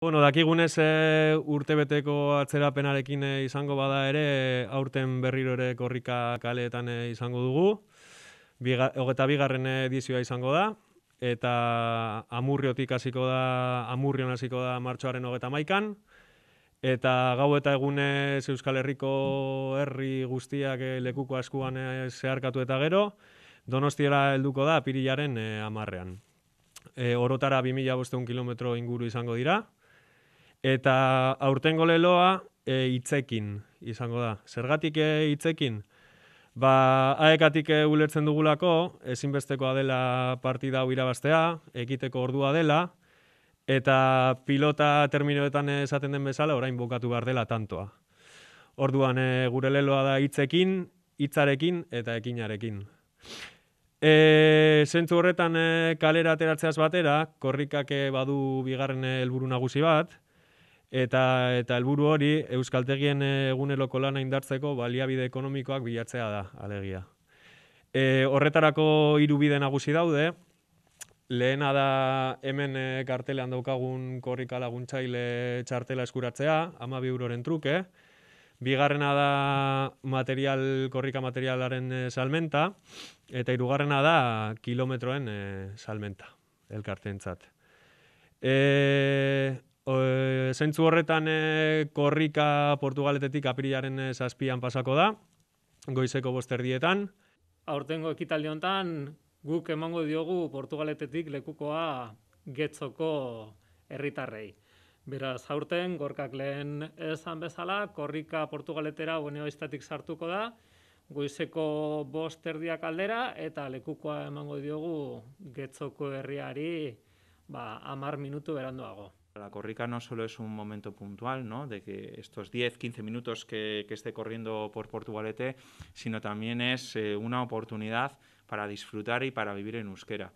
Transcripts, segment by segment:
Bueno, dakigunez e, urtebeteko atzerapenarekin e, izango bada ere, aurten berriro ere korrika kaleetan eh, izango dugu. Biga, hogeta bigarren edizioa izango da, eta amurriotik hasiko da, amurrion hasiko da martxoaren hogeta maikan. Eta gau eta egunez Euskal Herriko herri guztiak lekuko askuan e, zeharkatu eta gero, donostiera helduko da pirilaren e, amarrean. E, orotara 2000 kilometro inguru izango dira, Eta aurtengo leloa e, itzekin izango da. Zergatik e, itzekin? Ba, aekatik e, ulertzen dugulako, ezinbestekoa dela partida hau irabaztea, ekiteko ordua dela, eta pilota terminoetan esaten den bezala orain bokatu behar dela tantoa. Orduan e, gure leloa da hitzekin, hitzarekin eta ekinarekin. E, zentzu horretan e, kalera ateratzeaz batera, korrikake badu bigarren e, helburu nagusi bat, eta eta helburu hori euskaltegien eguneloko lana indartzeko baliabide ekonomikoak bilatzea da alegia. E, horretarako hiru bide nagusi daude. Lehena da hemen e, kartelean daukagun korrika laguntzaile txartela eskuratzea, ama biuroren truke. Bigarrena da material, korrika materialaren e, salmenta, eta hirugarrena da kilometroen e, salmenta, elkartentzat. E, Eh, zentzu horretan eh, korrika Portugaletetik apirilaren eh, zazpian pasako da, goizeko bosterdietan. Aurtengo ekitaldi honetan, guk emango diogu Portugaletetik lekukoa getzoko herritarrei. Beraz, haurten gorkak lehen esan bezala, korrika Portugaletera bueno estatik sartuko da, goizeko bost erdiak aldera, eta lekukoa emango diogu getzoko herriari ba, amar minutu beranduago. La corrica no solo es un momento puntual, ¿no? de que estos 10, 15 minutos que, esté corriendo por Portugalete, sino también es eh, una oportunidad para disfrutar y para vivir en euskera.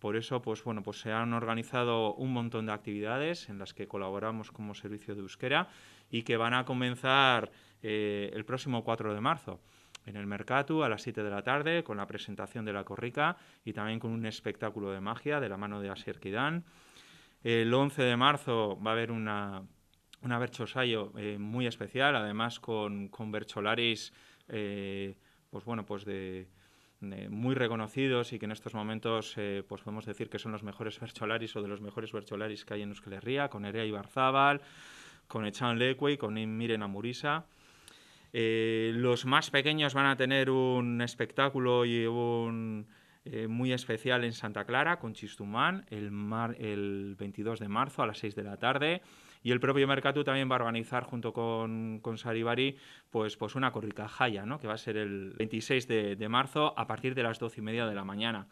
Por eso, pues bueno, pues se han organizado un montón de actividades en las que colaboramos como servicio de euskera y que van a comenzar eh, el próximo 4 de marzo en el Mercatu a las 7 de la tarde con la presentación de la Corrica y también con un espectáculo de magia de la mano de Asier Kidán. El 11 de marzo va a haber una, una Berchosayo eh, muy especial, además con, con Bercholaris eh, pues bueno, pues de, muy reconocidos y que en estos momentos eh, pues podemos decir que son los mejores vercholaris o de los mejores Bercholaris que hay en Euskal Herria, con Erea Ibarzábal, con Echan Leque, con Miren Amurisa. los más pequeños van a tener un espectáculo y un, eh, muy especial en Santa Clara con Chistumán el, el 22 de marzo a las 6 de la tarde. Y el propio Mercatu también va a organizar junto con, con Saribari pues, pues una Jaya ¿no? que va a ser el 26 de, marzo a partir de las 12 y media de la mañana.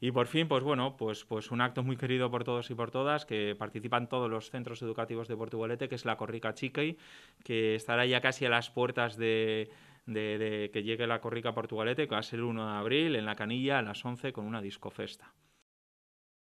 Y por fin, pues bueno, pues, pues un acto muy querido por todos y por todas, que participan todos los centros educativos de Portugalete, que es la Corrica Chiquei que estará ya casi a las puertas de, de, de que llegue la corrica portugalete, que va a ser el 1 de abril en la canilla a las 11 con una discofesta.